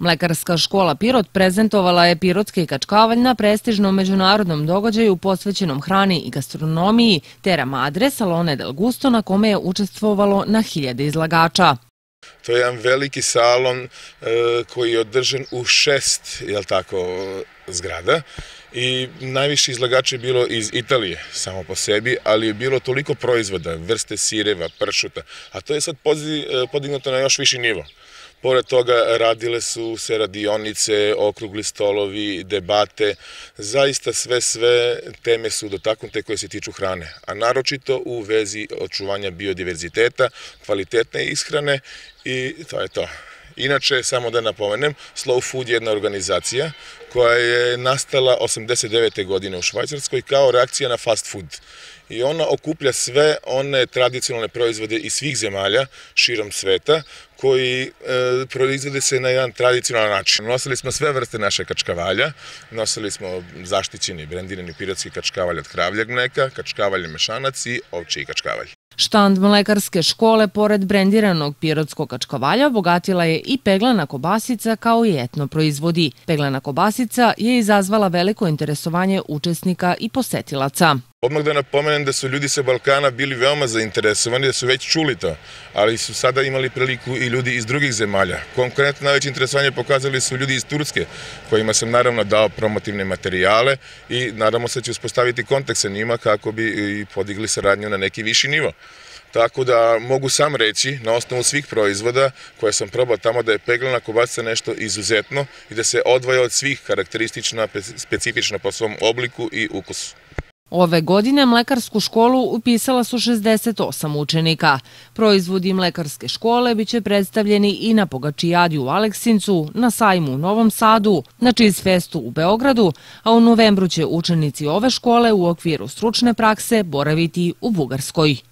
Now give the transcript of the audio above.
Mlekarska škola Pirot prezentovala je pirotski kačkavalj na prestižnom međunarodnom događaju posvećenom hrani i gastronomiji Tera Madre Salone del Gusto na kome je učestvovalo na hiljade izlagača. To je jedan veliki salon e, koji je održan u šest tako, zgrada i najviše izlagača je bilo iz Italije samo po sebi, ali je bilo toliko proizvoda, vrste sireva, pršuta, a to je sad e, podignuto na još viši nivo. Pored toga radile su se radionice, okrugli stolovi, debate, zaista sve, sve teme su dotaknute koje se tiču hrane, a naročito u vezi očuvanja biodiverziteta, kvalitetne ishrane i to je to. Inače, samo da napomenem, Slow Food je jedna organizacija koja je nastala 89. godine u Švajcarskoj kao reakcija na fast food i ona okuplja sve one tradicionalne proizvode iz svih zemalja širom sveta koji e, proizvode se na jedan tradicionalan način. Nosili smo sve vrste naše kačkavalja, nosili smo zaštićeni, brendirani piratski kačkavalj od kravljeg mleka, kačkavalj mešanac i ovčiji kačkavalj. Štand mlekarske škole, pored brendiranog pirotskog kačkavalja, bogatila je i peglana kobasica kao i etno proizvodi. Peglana kobasica je izazvala veliko interesovanje učesnika i posetilaca. Odmah da napomenem da su ljudi sa Balkana bili veoma zainteresovani, da su već čuli to, ali su sada imali priliku i ljudi iz drugih zemalja. Konkretno najveće interesovanje pokazali su ljudi iz Turske, kojima sam naravno dao promotivne materijale i nadamo se da ću uspostaviti kontakt sa njima kako bi i podigli saradnju na neki viši nivo. Tako da mogu sam reći na osnovu svih proizvoda koje sam probao tamo da je peglana kobasica nešto izuzetno i da se odvaja od svih karakteristična, specifična po svom obliku i ukusu. Ove godine mlekarsku školu upisala su 68 učenika. Proizvodi mlekarske škole biće predstavljeni i na Pogačijadi u Aleksincu, na sajmu u Novom Sadu, na Čiz Festu u Beogradu, a u novembru će učenici ove škole u okviru stručne prakse boraviti u Bugarskoj.